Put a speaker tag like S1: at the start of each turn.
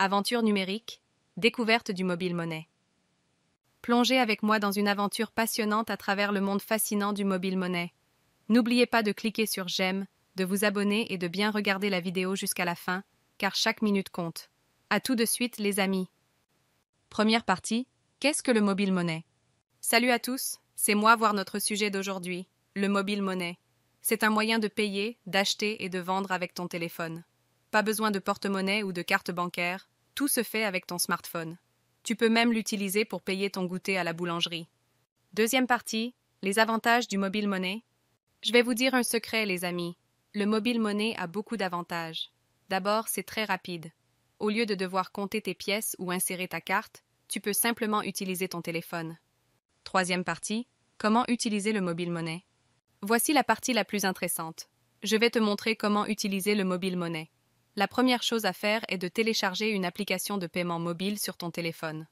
S1: Aventure numérique, découverte du mobile monnaie. Plongez avec moi dans une aventure passionnante à travers le monde fascinant du mobile monnaie. N'oubliez pas de cliquer sur j'aime, de vous abonner et de bien regarder la vidéo jusqu'à la fin, car chaque minute compte. À tout de suite les amis. Première partie, qu'est-ce que le mobile monnaie Salut à tous, c'est moi voir notre sujet d'aujourd'hui, le mobile monnaie. C'est un moyen de payer, d'acheter et de vendre avec ton téléphone. Pas besoin de porte-monnaie ou de carte bancaire, tout se fait avec ton smartphone. Tu peux même l'utiliser pour payer ton goûter à la boulangerie. Deuxième partie, les avantages du mobile monnaie. Je vais vous dire un secret, les amis. Le mobile monnaie a beaucoup d'avantages. D'abord, c'est très rapide. Au lieu de devoir compter tes pièces ou insérer ta carte, tu peux simplement utiliser ton téléphone. Troisième partie, comment utiliser le mobile monnaie. Voici la partie la plus intéressante. Je vais te montrer comment utiliser le mobile monnaie la première chose à faire est de télécharger une application de paiement mobile sur ton téléphone.